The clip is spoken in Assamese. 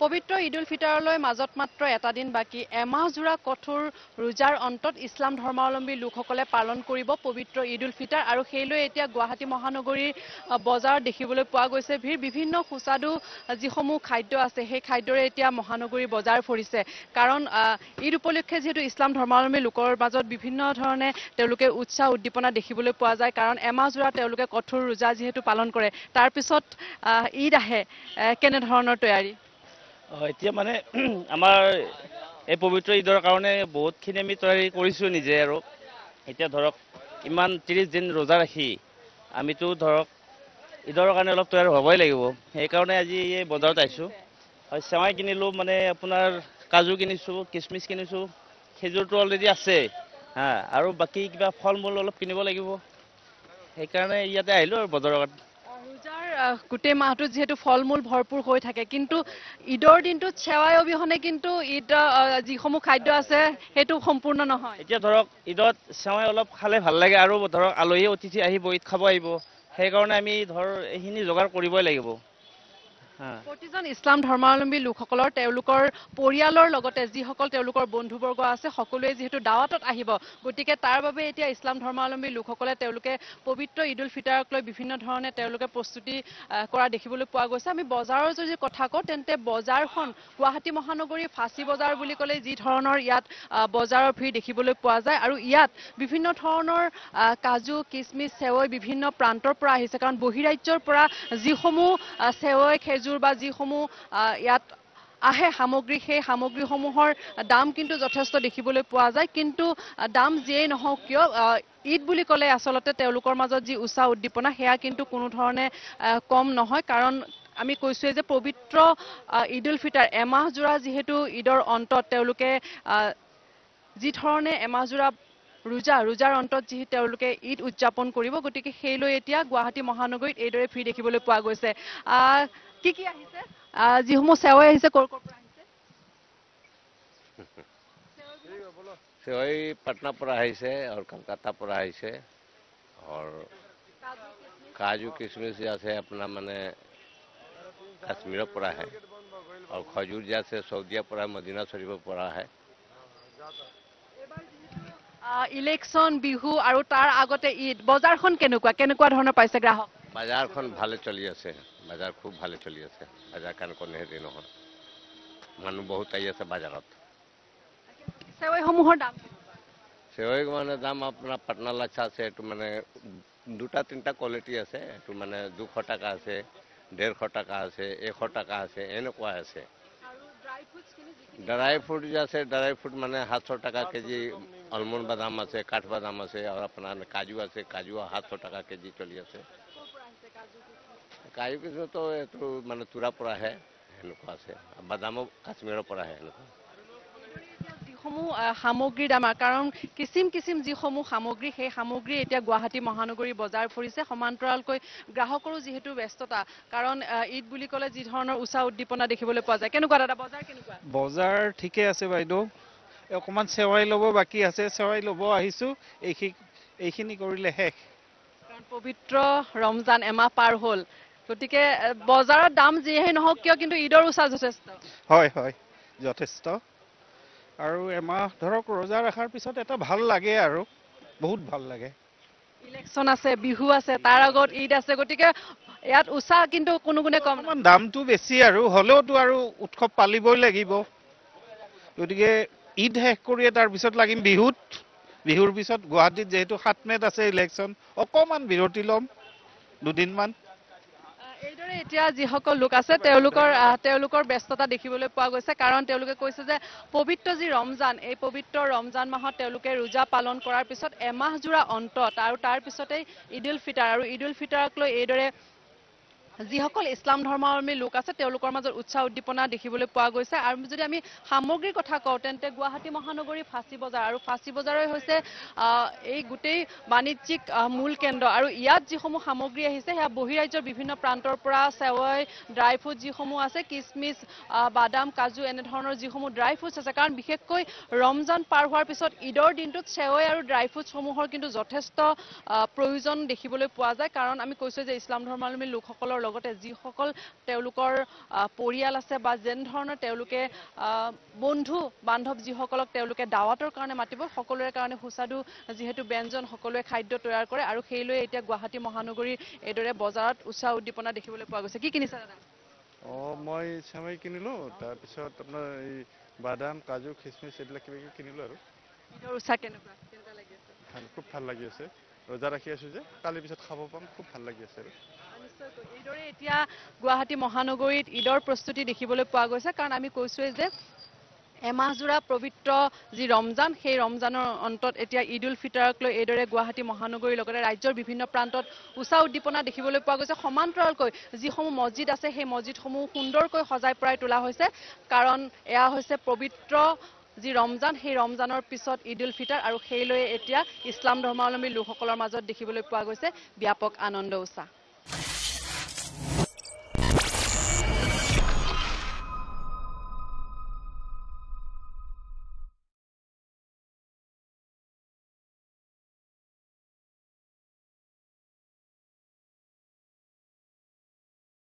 পবিত্ৰ ঈদ উল ফিতৰলৈ মাজত মাত্ৰ এটা দিন বাকী এমাহ জোৰা কঠোৰ ৰোজাৰ অন্তত ইছলাম ধৰ্মাৱলম্বী লোকসকলে পালন কৰিব পবিত্ৰ ঈদ উল ফিতৰ আৰু সেইলৈ এতিয়া গুৱাহাটী মহানগৰীৰ বজাৰ দেখিবলৈ পোৱা গৈছে ভিৰ বিভিন্ন সুস্বাদু যিসমূহ খাদ্য আছে সেই খাদ্যৰে এতিয়া মহানগৰীৰ বজাৰ ফুৰিছে কাৰণ ঈদ উপলক্ষে যিহেতু ইছলাম ধৰ্মাৱলম্বী লোকৰ মাজত বিভিন্ন ধৰণে তেওঁলোকে উৎসাহ উদ্দীপনা দেখিবলৈ পোৱা যায় কাৰণ এমাহ জোৰা তেওঁলোকে কঠোৰ ৰোজা যিহেতু পালন কৰে তাৰপিছত ঈদ আহে কেনেধৰণৰ তৈয়াৰী এতিয়া মানে আমাৰ এই পবিত্ৰ ঈদৰ কাৰণে বহুতখিনি আমি তৈয়াৰী কৰিছোঁ নিজে আৰু এতিয়া ধৰক ইমান ত্ৰিছ দিন ৰোজা ৰাখি আমিতো ধৰক ঈদৰ কাৰণে অলপ তৈয়াৰ হ'বই লাগিব সেইকাৰণে আজি এই বজাৰত আহিছোঁ হয় চেৱাই কিনিলোঁ মানে আপোনাৰ কাজু কিনিছোঁ কিচমিচ কিনিছোঁ খেজুৰটো অলৰেডি আছে হা আৰু বাকী কিবা ফল মূল অলপ কিনিব লাগিব সেইকাৰণে ইয়াতে আহিলোঁ আৰু বজাৰত গোটেই মাহটোত যিহেতু ফল মূল ভৰপূৰ হৈ থাকে কিন্তু ঈদৰ দিনটোত সেৱাই অবিহনে কিন্তু ঈদ যিসমূহ খাদ্য আছে সেইটো সম্পূৰ্ণ নহয় এতিয়া ধৰক ঈদত সেৱাই অলপ খালে ভাল লাগে আৰু ধৰক আলহী অতিথি আহিব ঈদ খাব আহিব সেইকাৰণে আমি ধৰ এইখিনি যোগাৰ কৰিবই লাগিব প্ৰতিজন ইছলাম ধৰ্মাৱলম্বী লোকসকলৰ তেওঁলোকৰ পৰিয়ালৰ লগতে যিসকল তেওঁলোকৰ বন্ধুবৰ্গ আছে সকলোৱে যিহেতু দাৱাতত আহিব গতিকে তাৰ বাবে এতিয়া ইছলাম ধৰ্মাৱলম্বী লোকসকলে তেওঁলোকে পবিত্ৰ ঈদ উল ফিটাৰক লৈ বিভিন্ন ধৰণে তেওঁলোকে প্ৰস্তুতি কৰা দেখিবলৈ পোৱা গৈছে আমি বজাৰৰ যদি কথা কওঁ তেন্তে বজাৰখন গুৱাহাটী মহানগৰীৰ ফাঁচী বজাৰ বুলি ক'লে যি ধৰণৰ ইয়াত বজাৰৰ ভিৰ দেখিবলৈ পোৱা যায় আৰু ইয়াত বিভিন্ন ধৰণৰ কাজু কিচমিচ চেৱৈ বিভিন্ন প্ৰান্তৰ পৰা আহিছে কাৰণ বহিৰাজ্যৰ পৰা যিসমূহ চেৱৈ খেজুৰ এইযোৰ বা যিসমূহ ইয়াত আহে সামগ্ৰী সেই সামগ্ৰীসমূহৰ দাম কিন্তু যথেষ্ট দেখিবলৈ পোৱা যায় কিন্তু দাম যিয়েই নহওক কিয় ঈদ বুলি ক'লে আচলতে তেওঁলোকৰ মাজত যি উচা উদ্দীপনা সেয়া কিন্তু কোনো ধৰণে কম নহয় কাৰণ আমি কৈছোঁৱেই যে পবিত্ৰ ঈদ উল ফিটাৰ এমাহজোৰা যিহেতু ঈদৰ অন্তত তেওঁলোকে যি ধৰণে এমাহজোৰা ৰোজা ৰোজাৰ অন্তত যি তেওঁলোকে ঈদ উদযাপন কৰিব গতিকে সেইলৈ এতিয়া গুৱাহাটী মহানগৰীত এইদৰে ভিৰ দেখিবলৈ পোৱা গৈছে কি কি আহিছে যিসমূহ চেৱাই আহিছে ক'ৰ ক'ৰ পৰা আহিছে চেৱাই পাটনা পৰা আহিছে আৰু কলকাতা পৰা আহিছে আৰু কাজু কিশমিশ আছে अपना মানে কাশ্মীৰৰ পৰা হে আৰু খজুৰ যাতে চৌদিয়াৰ পৰা মদিনা শৰীফৰ পৰা হে ইলেকশন বিহু আৰু তাৰ আগতে ঈদ বজাৰখন কেনেকুৱা কেনেকুৱা পাইছে গ্ৰাহক বজাৰখন ভালে চলি আছে বজাৰ খুব ভালে চলি আছে বজাৰ কাৰণ কোনো হেৰি নহয় মানুহ বহুত আহি আছে বজাৰত সেৱৈসমূহৰ মানে দাম আপোনাৰ পাটনা লাচ্ছা আছে এইটো মানে দুটা তিনিটা কোৱালিটি আছে এইটো মানে দুশ টকা আছে ডেৰশ টকা আছে এশ টকা আছে এনেকুৱা আছে ড্রাই ফ্রুট আছে ড্রাই ফ্রুট মানে সাতশো টাকা কেজি অলমন্ড বাদাম আছে কাঠ বাদাম আছে আর আপনার কাজু আছে কাজু সাতশো টাকা কেজি চলি আছে কাজু কিছু তো মানে চূড়ার পর হে হেন আছে বাদামও কাশ্মীরের পর হে হেন সমূহ সামগ্ৰীৰ দামা কাৰণ কিসিম কিসিম যুহ সামগ্ৰী সেই সামগ্ৰী এতিয়া গুৱাহাটী মহানগৰী বজাৰ ফুৰিছে সমান্তৰালকৈ গ্ৰাহকৰো যিহেতু ব্যস্ততা কাৰণ ঈদ বুলি কলে যি ধৰণৰ উচা উদ্দীপনা দেখিবলৈ পোৱা যায় কেনেকুৱা দাদা বজাৰ কেনেকুৱা বজাৰ ঠিকে আছে বাইদেউ অকণমান চেৱাই লব বাকী আছে চেৱাই লব এইখিনি কৰিলে শেষ কাৰণ পবিত্ৰ ৰমজান এমাহ পাৰ হল গতিকে বজাৰত দাম যিয়ে নহওক কিয় কিন্তু ঈদৰ উচা যথেষ্ট হয় হয় যথেষ্ট আৰু এমাহ ধৰক ৰজা ৰখাৰ পিছত এটা ভাল লাগে আৰু বহুত ভাল লাগে ইলেকশ্যন আছে বিহু আছে তাৰ আগত ঈদ আছে গতিকে ইয়াত উৎসাহ কিন্তু কোনো কোনে কম দামটো বেছি আৰু হ'লেওতো আৰু উৎসৱ পালিবই লাগিব গতিকে ঈদ শেষ কৰিয়ে তাৰপিছত লাগিম বিহুত বিহুৰ পিছত গুৱাহাটীত যিহেতু সাত মেট আছে ইলেকশ্যন অকণমান বিৰতি ল'ম দুদিনমান মানে এতিয়া যিসকল লোক আছে তেওঁলোকৰ তেওঁলোকৰ ব্যস্ততা দেখিবলৈ পোৱা গৈছে কাৰণ তেওঁলোকে কৈছে যে পবিত্ৰ যি ৰমজান এই পবিত্ৰ ৰমজান মাহত তেওঁলোকে ৰোজা পালন কৰাৰ পিছত এমাহজোৰা অন্তত আৰু তাৰ পিছতেই ঈদ উল ফিটাৰ আৰু ঈদ উল ফিটাৰক লৈ এইদৰে যিসকল ইছলাম ধৰ্মাৱলম্বী লোক আছে তেওঁলোকৰ মাজত উৎসাহ উদ্দীপনা দেখিবলৈ পোৱা গৈছে আৰু যদি আমি সামগ্ৰীৰ কথা কওঁ তেন্তে গুৱাহাটী মহানগৰী ফাঁচী বজাৰ আৰু ফাঁচী বজাৰে হৈছে এই গোটেই বাণিজ্যিক মূল কেন্দ্ৰ আৰু ইয়াত যিসমূহ সামগ্ৰী আহিছে সেয়া বহিৰাজ্যৰ বিভিন্ন প্ৰান্তৰ পৰা চেৱৈ ড্ৰাই ফ্ৰুট যিসমূহ আছে কিচমিচ বাদাম কাজু এনেধৰণৰ যিসমূহ ড্ৰাই ফ্ৰুটছ আছে কাৰণ বিশেষকৈ ৰমজান পাৰ হোৱাৰ পিছত ঈদৰ দিনটোত চেৱৈ আৰু ড্ৰাই ফ্ৰুটছসমূহৰ কিন্তু যথেষ্ট প্ৰয়োজন দেখিবলৈ পোৱা যায় কাৰণ আমি কৈছোঁ যে ইছলাম ধৰ্মাৱলম্বী লোকসকলৰ লগতে যিসকল তেওঁলোকৰ পৰিয়াল আছে বা যেনেধৰণৰ তেওঁলোকে বন্ধু বান্ধৱ যিসকলক তেওঁলোকে দাৱাতৰ কাৰণে মাতিব সকলোৰে কাৰণে সুস্বাদু যিহেতু ব্যঞ্জন সকলোৱে খাদ্য তৈয়াৰ কৰে আৰু সেই লৈ এতিয়া গুৱাহাটী মহানগৰীৰ এইদৰে বজাৰত উৎসাহ উদ্দীপনা দেখিবলৈ পোৱা গৈছে কি কিনিছে অ মই চেমাই কিনিলোঁ তাৰপিছত আপোনাৰ এই বাদাম কাজু খিচমিচ এইবিলাক কিবা কিবি কিনিলোঁ আৰু খুব ভাল লাগি আছে ৰজা ৰাখি আছোঁ যে কালিৰ পিছত খাব পাম খুব ভাল লাগি আছে আৰু এইদৰে এতিয়া গুৱাহাটী মহানগৰীত ঈদৰ প্ৰস্তুতি দেখিবলৈ পোৱা গৈছে কাৰণ আমি কৈছোৱে যে এমাহজোৰা পবিত্ৰ যি ৰমজান সেই ৰমজানৰ অন্তত এতিয়া ঈদ উল ফিটৰক লৈ এইদৰে গুৱাহাটী মহানগৰীৰ লগতে ৰাজ্যৰ বিভিন্ন প্ৰান্তত উচা উদ্দীপনা দেখিবলৈ পোৱা গৈছে সমান্তৰালকৈ যিসমূহ মছজিদ আছে সেই মছজিদসমূহ সুন্দৰকৈ সজাই পৰাই তোলা হৈছে কাৰণ এয়া হৈছে পবিত্ৰ যি ৰমজান সেই ৰমজানৰ পিছত ঈদ উল ফিটাৰ আৰু সেই লৈ এতিয়া ইছলাম ধৰ্মাৱলম্বী লোকসকলৰ মাজত দেখিবলৈ পোৱা গৈছে ব্যাপক আনন্দ উচাহ